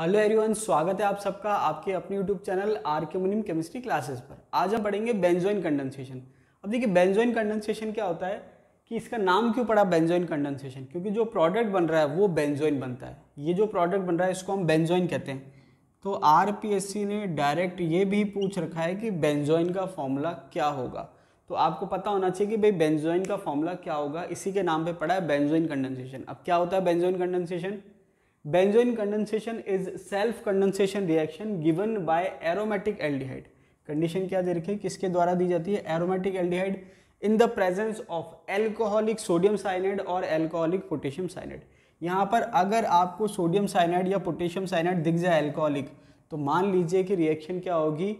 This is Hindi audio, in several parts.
हेलो एवरीवन स्वागत है आप सबका आपके अपने यूट्यूब चैनल आर के मुनिम केमिस्ट्री क्लासेस पर आज हम पढ़ेंगे बेंजोइन कंडेंसेशन अब देखिए बेंजोइन कंडेंसेशन क्या होता है कि इसका नाम क्यों पड़ा बेंजोइन कंडेंसेशन क्योंकि जो प्रोडक्ट बन रहा है वो बेंजोइन बनता है ये जो प्रोडक्ट बन रहा है इसको हम बेंजोइन कहते हैं तो आर ने डायरेक्ट ये भी पूछ रखा है कि बेंजोइन का फॉर्मूला क्या होगा तो आपको पता होना चाहिए कि भाई बेंजोइन का फॉर्मूला क्या होगा इसी के नाम पर पड़ा है बेंजोइन कंडेंसेशन अब क्या होता है benzoin condensation benzoin condensation is self condensation reaction given by aromatic aldehyde condition क्या दे रखी है किसके द्वारा दी जाती है aromatic aldehyde in the presence of alcoholic sodium cyanide और एल्कोहलिक पोटेशियम साइनाइड यहाँ पर अगर आपको सोडियम साइनाइड या पोटेशियम साइनाइड दिख जाए एल्कोहलिक तो मान लीजिए कि रिएक्शन क्या होगी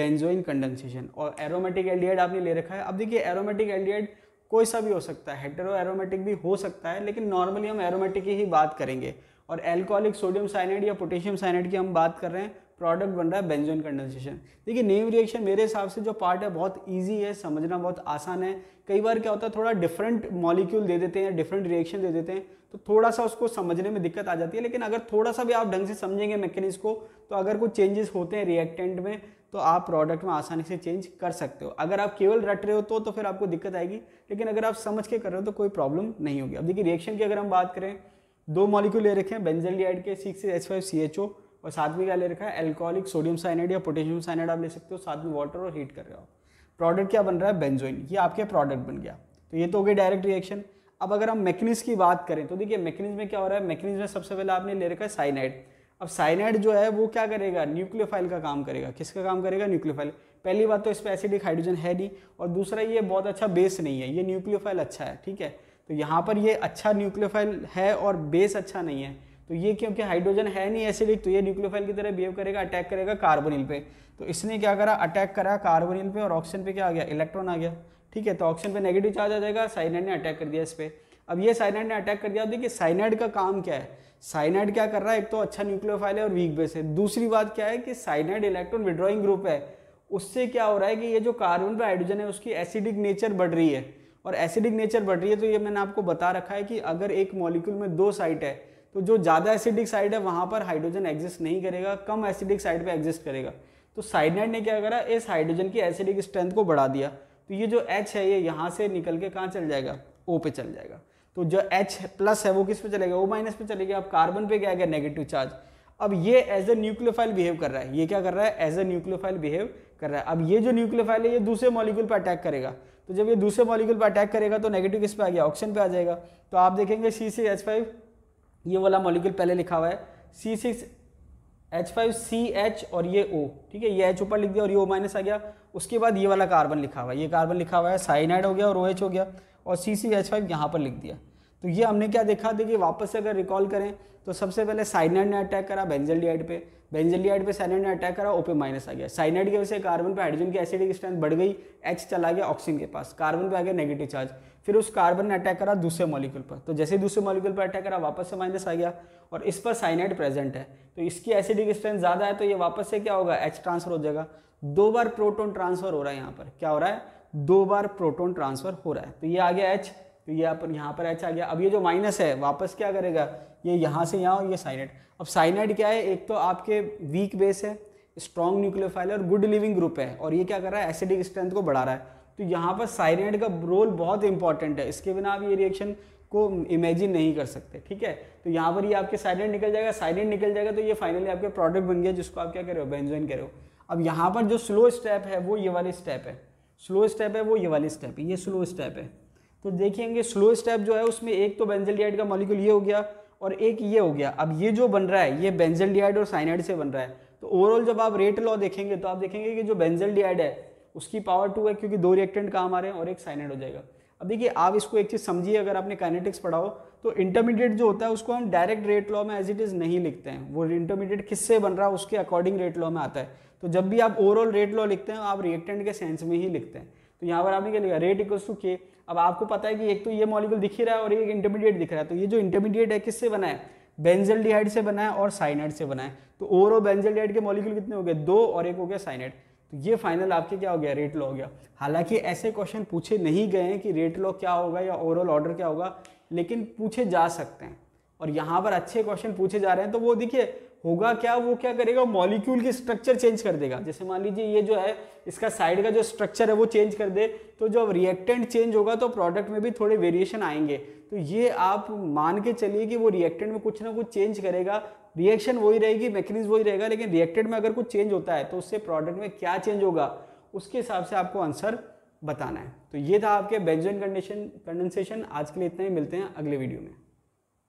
बेंजोइन कंडेंसेशन और एरोमेटिक एल्डिहाइड आपने ले रखा है अब देखिए एरोमेटिक एल्डिहाइड कोई सा भी हो सकता है हेटेरो एरोमेटिक भी हो सकता है लेकिन नॉर्मली हम एरोमेटिक की ही बात करेंगे और एल्कोहलिक सोडियम साइनाइड या पोटेशियम साइनाइड की हम बात कर रहे हैं प्रोडक्ट बन रहा है बेंजोइन कंडेंसेशन देखिए नेम रिएक्शन मेरे हिसाब से जो पार्ट है बहुत ईजी है समझना बहुत आसान है कई बार क्या होता है थोड़ा डिफरेंट मॉलिक्यूल दे देते हैं या डिफरेंट रिएक्शन दे देते हैं तो थोड़ा सा उसको समझने में दिक्कत आ जाती है लेकिन अगर थोड़ा सा भी आप ढंग से समझेंगे मैकेनिज को तो अगर कुछ चेंजेस होते हैं रिएक्टेंट में तो आप प्रोडक्ट में आसानी से चेंज कर सकते हो अगर आप केवल रट रहे हो तो तो फिर आपको दिक्कत आएगी लेकिन अगर आप समझ के कर रहे हो तो कोई प्रॉब्लम नहीं होगी अब देखिए रिएक्शन की अगर हम बात करें दो मॉलिक्यूल ले रखे हैं बेंजल डीआइड के six H five C H O और साथ में क्या ले रखा है एल्कोहलिक सोडियम साइनाइड या पोटेशियम साइनाइड आप ले सकते हो साथ में वाटर और हीट कर रहे हो प्रोडक्ट क्या बन रहा है बेंजोइन ये आपके प्रोडक्ट बन गया तो ये तो हो गई डायरेक्ट रिएक्शन अब अगर हम मैकेनिज्म की बात करें तो देखिए मैकेनिज्म में क्या हो रहा है मैकेनिज्म में सबसे पहले आपने ले रखा है साइनाइड अब साइनाइड जो है वो क्या करेगा न्यूक्लियोफाइल का काम करेगा किसका काम करेगा न्यूक्लियोफाइल पहली बात तो इस पर एसिडिक हाइड्रोजन है नहीं और दूसरा ये बहुत अच्छा बेस नहीं है ये न्यूक्लियोफाइल अच्छा है ठीक है तो यहाँ पर ये अच्छा न्यूक्लियोफाइल है और बेस अच्छा नहीं है तो ये क्योंकि हाइड्रोजन है नहीं एसिडिक तो ये न्यूक्लियोफाइल की तरह बिहेव करेगा अटैक करेगा कार्बोनिल पे तो इसने क्या करा अटैक करा कार्बोनिल पे और ऑक्सीजन पे क्या आ गया इलेक्ट्रॉन आ गया ठीक है तो ऑक्सीजन पे नेगेटिव चार्ज आ जाएगा साइनाइड ने अटैक कर दिया इस पर अब ये साइनाइड ने अटैक कर दिया देखिए साइनाइड का काम क्या है साइनाइड क्या कर रहा है एक तो अच्छा न्यूक्लियोफाइल है और वीक बेस है दूसरी बात क्या है कि साइनाइड इलेक्ट्रॉन विड्रॉइंग ग्रुप है उससे क्या हो रहा है कि ये जो कार्बन पर हाइड्रोजन है उसकी एसिडिक नेचर बढ़ रही है और एसिडिक नेचर बढ़ रही है तो ये मैंने आपको बता रखा है कि अगर एक मॉलिक्यूल में दो साइट है तो जो ज़्यादा एसिडिक साइड है वहाँ पर हाइड्रोजन एग्जिस्ट नहीं करेगा कम एसिडिक साइड पर एग्जिस्ट करेगा तो साइनाइड ने क्या करा इस हाइड्रोजन की एसिडिक स्ट्रेंथ को बढ़ा दिया तो ये जो एच है ये यहाँ से निकल के कहाँ चल जाएगा ओ पे चल जाएगा तो जो एच प्लस है वो किस पे चलेगा ओ माइनस पे चलेगा अब कार्बन पे क्या गया नेगेटिव चार्ज अब ये एज ए न्यूक्लियोफाइल बिहेव कर रहा है ये क्या कर रहा है एज ए न्यूक्लियोफाइल बिहेव कर रहा है अब ये जो न्यूक्लियोफाइल है ये दूसरे मॉलिक्यूल पर अटैक करेगा तो जब ये दूसरे मॉलिक्यूल पर अटैक करेगा तो नेगेटिव किस पे आ गया ऑक्सीजन पे आ जाएगा तो आप देखेंगे सी सी एच फाइव ये वाला मॉलिक्यूल पहले लिखा हुआ है C six H five C H और ये ओ ठीक है ये एच ऊपर लिख दिया और ये ओ माइनस आ गया उसके बाद ये वाला कार्बन लिखा हुआ है ये कार्बन लिखा हुआ है साइनाइड हो गया और ओ OH एच हो गया और सी सी एच फाइव यहाँ पर लिख दिया तो ये हमने क्या देखा देखिए वापस से अगर रिकॉल करें तो सबसे पहले साइनाइड ने अटैक करा बेंजल पे बेंजल डी पे साइनाइड ने अटैक करा ओपे माइनस आ गया साइनाइड की वजह से कार्बन पे हाइड्रोजन की एसिडिक स्ट्रेंथ बढ़ गई एच चला गया ऑक्सीजन के पास कार्बन पे आ गया नेगेटिव चार्ज फिर उस कार्बन ने अटैक करा दूसरे मॉलिक्यूल पर तो जैसे दूसरे मॉलिक्यूल पर अटैक करा वापस से माइनस आ गया और इस पर साइनाइड प्रेजेंट है तो इसकी एसिडिक स्ट्रेंथ ज़्यादा है तो ये वापस से क्या होगा एच ट्रांसफर हो जाएगा दो बार प्रोटोन ट्रांसफर हो रहा है यहाँ पर क्या हो रहा है दो बार प्रोटोन ट्रांसफर हो रहा है तो ये आ गया एच तो ये अपन यहाँ पर एच आ गया अब ये जो माइनस है वापस क्या करेगा ये यहाँ से यहाँ और ये साइनाइड अब साइनाइड क्या है एक तो आपके वीक बेस है स्ट्रॉन्ग न्यूक्लियोफाइल और गुड लिविंग ग्रुप है और ये क्या कर रहा है एसिडिक स्ट्रेंथ को बढ़ा रहा है तो यहाँ पर साइनाइड का रोल बहुत इंपॉर्टेंट है इसके बिना आप ये रिएक्शन को इमेजिन नहीं कर सकते ठीक है तो यहाँ पर ये आपके साइलेंट निकल जाएगा साइलेंट निकल जाएगा तो ये फाइनली आपके प्रोडक्ट बन गया जिसको आप क्या कर रहे हो बेंजोइन कह रहे हो अब यहाँ पर जो स्लो स्टेप है वो ये वाली स्टेप है स्लो स्टेप है वो ये वाली स्टेप है ये स्लो स्टेप है तो देखेंगे स्लो स्टेप जो है उसमें एक तो बेंजल का मॉलिक्यूल ये हो गया और एक ये हो गया अब ये जो बन रहा है ये बेंजल और साइनाइड से बन रहा है तो ओवरऑल जब आप रेट लॉ देखेंगे तो आप देखेंगे कि जो बेंजल है उसकी पावर टू है क्योंकि दो रिएक्टेंट काम आ रहे हैं और एक साइनाइड हो जाएगा अब देखिए आप इसको एक चीज़ समझिए अगर आपने काइनेटिक्स पढ़ा हो तो इंटरमीडिएट जो होता है उसको हम डायरेक्ट रेट लॉ में एज इट इज़ नहीं लिखते हैं वो इंटरमीडिएट किससे बन रहा है उसके अकॉर्डिंग रेट लॉ में आता है तो जब भी आप ओवरऑल रेट लॉ लिखते हैं आप रिएक्टेंट के सेंस में ही लिखते हैं तो यहाँ पर आपने क्या लिखा रेट इक्वल्स टू के अब आपको पता है कि एक तो ये मॉलिक्यूल दिख ही रहा है और एक इंटरमीडिएट दिख रहा है तो ये जो इंटरमीडिएट है किससे बना है बेंजल डिहाइड से बना है और साइनाइड से बना है तो ओवरऑल बेंजल डिहाइड के मॉलिक्यूल कितने हो गए दो और एक हो गया साइनाइड तो ये फाइनल आपके क्या हो गया रेट लॉ हो गया हालांकि ऐसे क्वेश्चन पूछे नहीं गए हैं कि रेट लॉ क्या होगा या ओवरऑल ऑर्डर क्या होगा लेकिन पूछे जा सकते हैं और यहाँ पर अच्छे क्वेश्चन पूछे जा रहे हैं तो वो देखिए होगा क्या वो क्या करेगा मॉलिक्यूल की स्ट्रक्चर चेंज कर देगा जैसे मान लीजिए ये जो है इसका साइड का जो स्ट्रक्चर है वो चेंज कर दे तो जब रिएक्टेंट चेंज होगा तो प्रोडक्ट में भी थोड़े वेरिएशन आएंगे तो ये आप मान के चलिए कि वो रिएक्टेंट में कुछ ना कुछ चेंज करेगा रिएक्शन वही रहेगी मैकेनिज वही रहेगा लेकिन रिएक्टेंट में अगर कुछ चेंज होता है तो उससे प्रोडक्ट में क्या चेंज होगा उसके हिसाब से आपको आंसर बताना है तो ये था आपके बेंजोइन कंडीशन कंडेंसेशन आज के लिए इतना ही मिलते हैं अगले वीडियो में